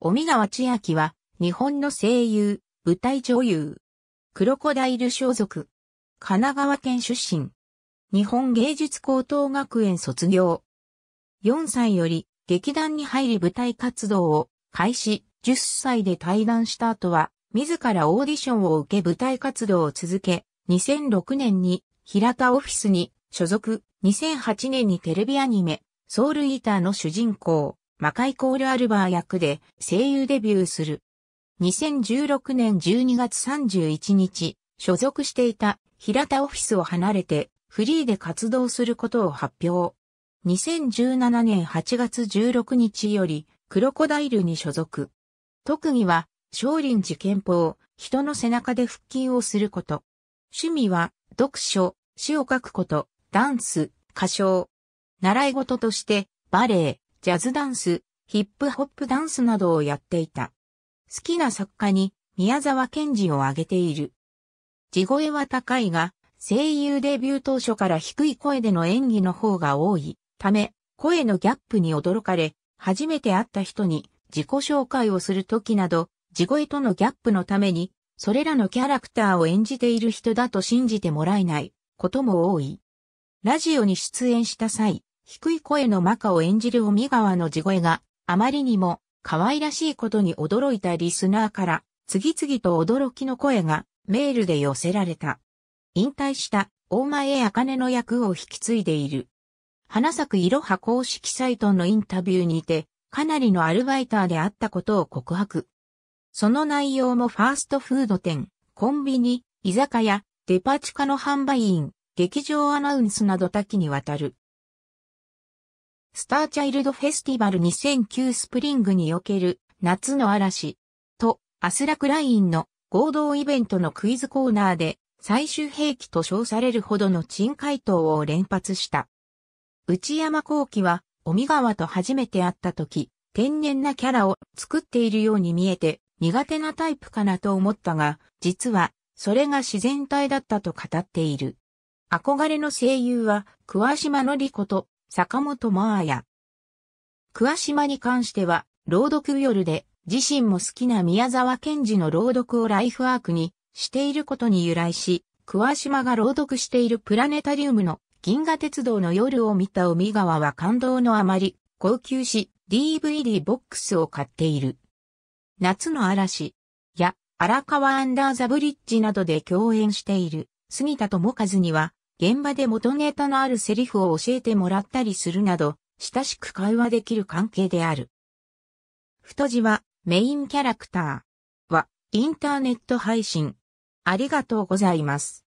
尾川千秋は、日本の声優、舞台女優。クロコダイル所属。神奈川県出身。日本芸術高等学園卒業。4歳より劇団に入り舞台活動を開始、10歳で退団した後は、自らオーディションを受け舞台活動を続け、2006年に平田オフィスに所属、2008年にテレビアニメ、ソウルイーターの主人公、魔界コール・アルバー役で声優デビューする。2016年12月31日、所属していた平田オフィスを離れてフリーで活動することを発表。2017年8月16日よりクロコダイルに所属。特技は少林寺拳法、人の背中で腹筋をすること。趣味は読書、詩を書くこと、ダンス、歌唱。習い事としてバレエ、ジャズダンス、ヒップホップダンスなどをやっていた。好きな作家に宮沢賢治を挙げている。地声は高いが、声優デビュー当初から低い声での演技の方が多いため、声のギャップに驚かれ、初めて会った人に自己紹介をするときなど、地声とのギャップのために、それらのキャラクターを演じている人だと信じてもらえないことも多い。ラジオに出演した際、低い声のマカを演じる尾川の地声があまりにも可愛らしいことに驚いたリスナーから次々と驚きの声がメールで寄せられた。引退した大前茜の役を引き継いでいる。花咲くいろは公式サイトのインタビューにてかなりのアルバイターであったことを告白。その内容もファーストフード店、コンビニ、居酒屋、デパ地下の販売員、劇場アナウンスなど多岐にわたる。スターチャイルドフェスティバル2009スプリングにおける夏の嵐とアスラクラインの合同イベントのクイズコーナーで最終兵器と称されるほどの珍回答を連発した。内山幸輝は、尾見川と初めて会った時、天然なキャラを作っているように見えて苦手なタイプかなと思ったが、実はそれが自然体だったと語っている。憧れの声優は、桑島のりこと坂本真綾。桑島に関しては、朗読夜で、自身も好きな宮沢賢治の朗読をライフワークにしていることに由来し、桑島が朗読しているプラネタリウムの銀河鉄道の夜を見た海川は感動のあまり、高級し、DVD ボックスを買っている。夏の嵐や荒川アンダーザブリッジなどで共演している杉田智和には現場で元ネタのあるセリフを教えてもらったりするなど、親しく会話できる関係である。太字は、メインキャラクターは、インターネット配信。ありがとうございます。